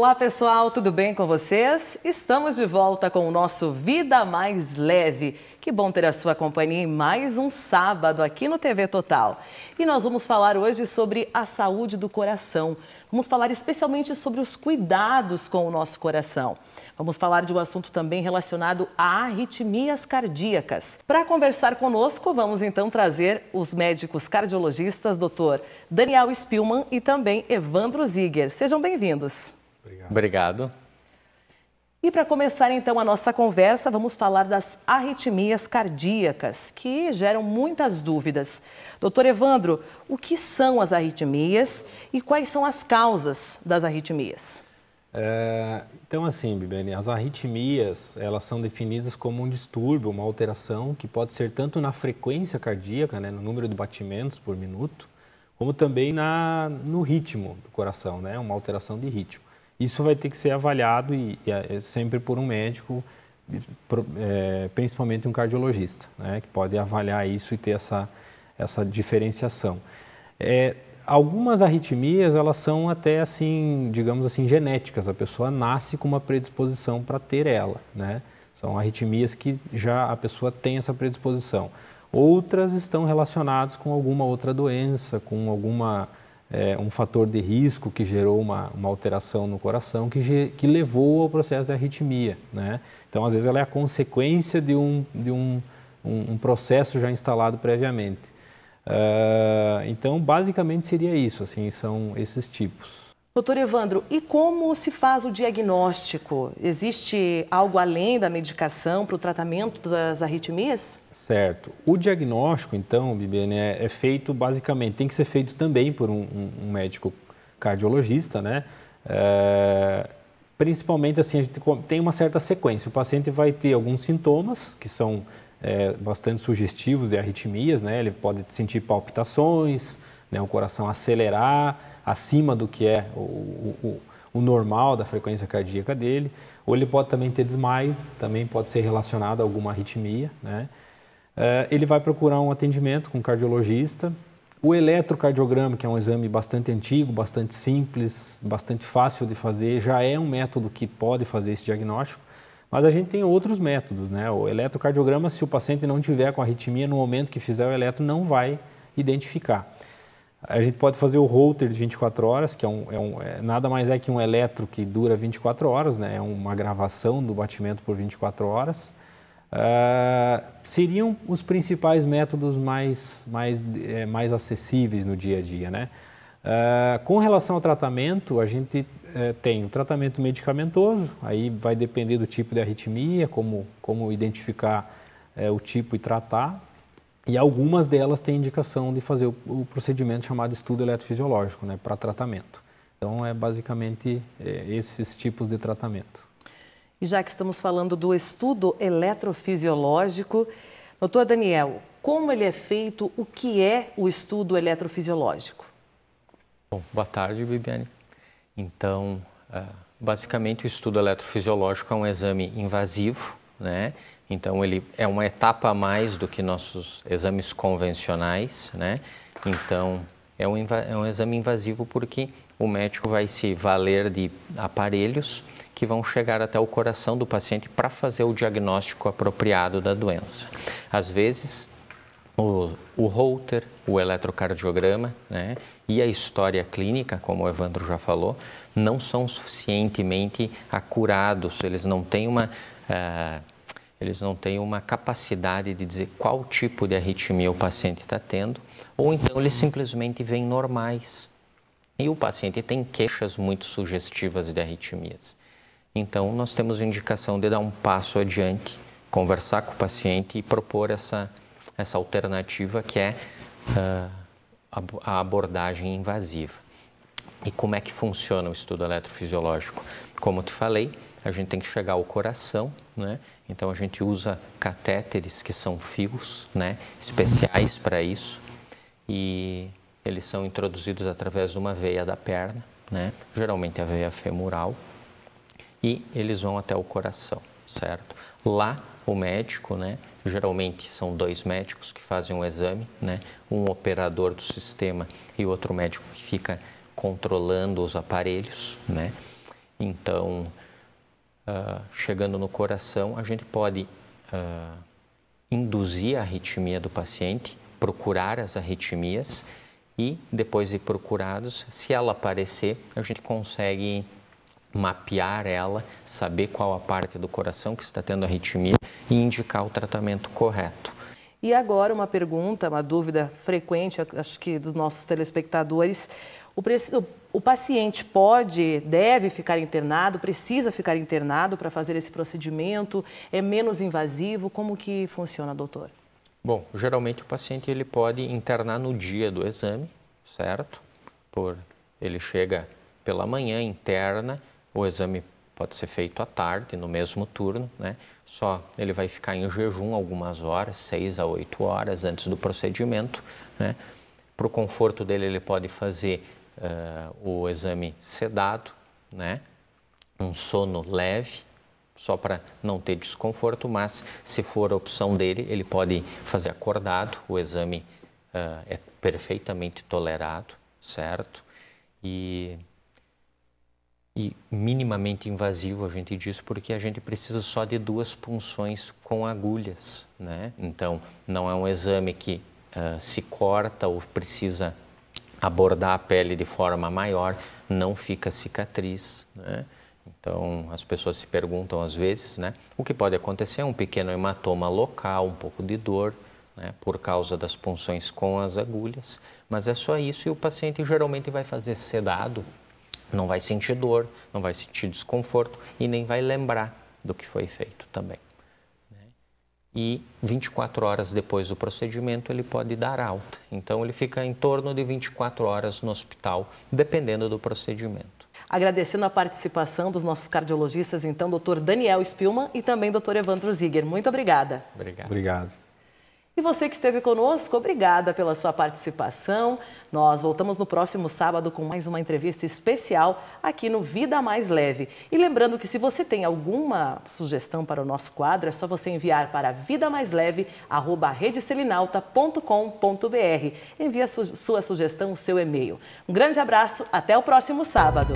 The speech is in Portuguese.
Olá pessoal, tudo bem com vocês? Estamos de volta com o nosso Vida Mais Leve. Que bom ter a sua companhia em mais um sábado aqui no TV Total. E nós vamos falar hoje sobre a saúde do coração. Vamos falar especialmente sobre os cuidados com o nosso coração. Vamos falar de um assunto também relacionado a arritmias cardíacas. Para conversar conosco, vamos então trazer os médicos cardiologistas, doutor Daniel Spillman e também Evandro Ziger. Sejam bem-vindos. Obrigado. Obrigado. E para começar então a nossa conversa, vamos falar das arritmias cardíacas, que geram muitas dúvidas. Doutor Evandro, o que são as arritmias e quais são as causas das arritmias? É, então assim, Bibene, as arritmias, elas são definidas como um distúrbio, uma alteração que pode ser tanto na frequência cardíaca, né, no número de batimentos por minuto, como também na, no ritmo do coração, né, uma alteração de ritmo. Isso vai ter que ser avaliado e, e é, é sempre por um médico, é, principalmente um cardiologista, né, que pode avaliar isso e ter essa, essa diferenciação. É, algumas arritmias, elas são até assim, digamos assim, genéticas. A pessoa nasce com uma predisposição para ter ela, né? São arritmias que já a pessoa tem essa predisposição. Outras estão relacionadas com alguma outra doença, com alguma é, um fator de risco que gerou uma, uma alteração no coração que, que levou ao processo da arritmia. Né? Então, às vezes, ela é a consequência de um, de um, um, um processo já instalado previamente. Uh, então, basicamente, seria isso. Assim, são esses tipos. Doutor Evandro, e como se faz o diagnóstico? Existe algo além da medicação para o tratamento das arritmias? Certo. O diagnóstico, então, Bibiane, é, é, feito basicamente, tem que ser feito também por um, um médico cardiologista, né? É, principalmente, assim, a gente tem uma certa sequência. O paciente vai ter alguns sintomas que são é, bastante sugestivos de arritmias, né? Ele pode sentir palpitações, né? o coração acelerar, acima do que é o, o, o normal da frequência cardíaca dele, ou ele pode também ter desmaio, também pode ser relacionado a alguma arritmia, né? É, ele vai procurar um atendimento com um cardiologista. O eletrocardiograma, que é um exame bastante antigo, bastante simples, bastante fácil de fazer, já é um método que pode fazer esse diagnóstico. Mas a gente tem outros métodos, né? O eletrocardiograma, se o paciente não tiver com arritmia no momento que fizer o eletro, não vai identificar. A gente pode fazer o router de 24 horas, que é, um, é, um, é nada mais é que um eletro que dura 24 horas, né? é uma gravação do batimento por 24 horas. Uh, seriam os principais métodos mais, mais, é, mais acessíveis no dia a dia. Né? Uh, com relação ao tratamento, a gente é, tem o tratamento medicamentoso, aí vai depender do tipo de arritmia, como, como identificar é, o tipo e tratar. E algumas delas têm indicação de fazer o, o procedimento chamado estudo eletrofisiológico, né, para tratamento. Então, é basicamente é, esses tipos de tratamento. E já que estamos falando do estudo eletrofisiológico, doutor Daniel, como ele é feito, o que é o estudo eletrofisiológico? Bom, boa tarde, Bibiane. Então, ah, basicamente, o estudo eletrofisiológico é um exame invasivo né? Então ele é uma etapa a mais do que nossos exames convencionais, né? Então é um, é um exame invasivo porque o médico vai se valer de aparelhos que vão chegar até o coração do paciente para fazer o diagnóstico apropriado da doença. Às vezes o, o Holter, o eletrocardiograma né, e a história clínica, como o Evandro já falou, não são suficientemente acurados, eles não têm uma é, eles não têm uma capacidade de dizer qual tipo de arritmia o paciente está tendo, ou então eles simplesmente vêm normais. E o paciente tem queixas muito sugestivas de arritmias. Então, nós temos indicação de dar um passo adiante, conversar com o paciente e propor essa, essa alternativa que é uh, a abordagem invasiva. E como é que funciona o estudo eletrofisiológico? Como te falei, a gente tem que chegar ao coração, né? Então a gente usa catéteres que são fios, né? Especiais para isso e eles são introduzidos através de uma veia da perna, né? Geralmente a veia femoral e eles vão até o coração, certo? Lá o médico, né? Geralmente são dois médicos que fazem o um exame, né? Um operador do sistema e outro médico que fica controlando os aparelhos, né? Então ah, chegando no coração, a gente pode uh, induzir a arritmia do paciente, procurar as arritmias e depois de procurados, se ela aparecer, a gente consegue mapear ela, saber qual a parte do coração que está tendo arritmia e indicar o tratamento correto. E agora uma pergunta, uma dúvida frequente, acho que dos nossos telespectadores, o, o, paciente pode, deve ficar internado, precisa ficar internado para fazer esse procedimento? É menos invasivo? Como que funciona, doutor? Bom, geralmente o paciente ele pode internar no dia do exame, certo? Por ele chega pela manhã, interna, o exame pode ser feito à tarde, no mesmo turno, né? Só ele vai ficar em jejum algumas horas, seis a oito horas antes do procedimento, né? Para o conforto dele, ele pode fazer uh, o exame sedado, né? um sono leve, só para não ter desconforto, mas se for a opção dele, ele pode fazer acordado, o exame uh, é perfeitamente tolerado, certo? E, e minimamente invasivo, a gente diz, porque a gente precisa só de duas punções com agulhas, né? Então, não é um exame que uh, se corta ou precisa abordar a pele de forma maior, não fica cicatriz. Né? Então, as pessoas se perguntam às vezes, né? O que pode acontecer é um pequeno hematoma local, um pouco de dor, né? Por causa das punções com as agulhas, mas é só isso e o paciente geralmente vai fazer sedado, não vai sentir dor, não vai sentir desconforto e nem vai lembrar do que foi feito também e 24 horas depois do procedimento ele pode dar alta. Então ele fica em torno de 24 horas no hospital, dependendo do procedimento. Agradecendo a participação dos nossos cardiologistas, então, doutor Daniel Spilman e também doutor Evandro Ziger. Muito obrigada. Obrigado. Obrigado. E você que esteve conosco, obrigada pela sua participação. Nós voltamos no próximo sábado com mais uma entrevista especial aqui no Vida Mais Leve. E lembrando que se você tem alguma sugestão para o nosso quadro, é só você enviar para vidamaisleve@redecelinalta.com.br. Envie a su sua sugestão, o seu e-mail. Um grande abraço, até o próximo sábado.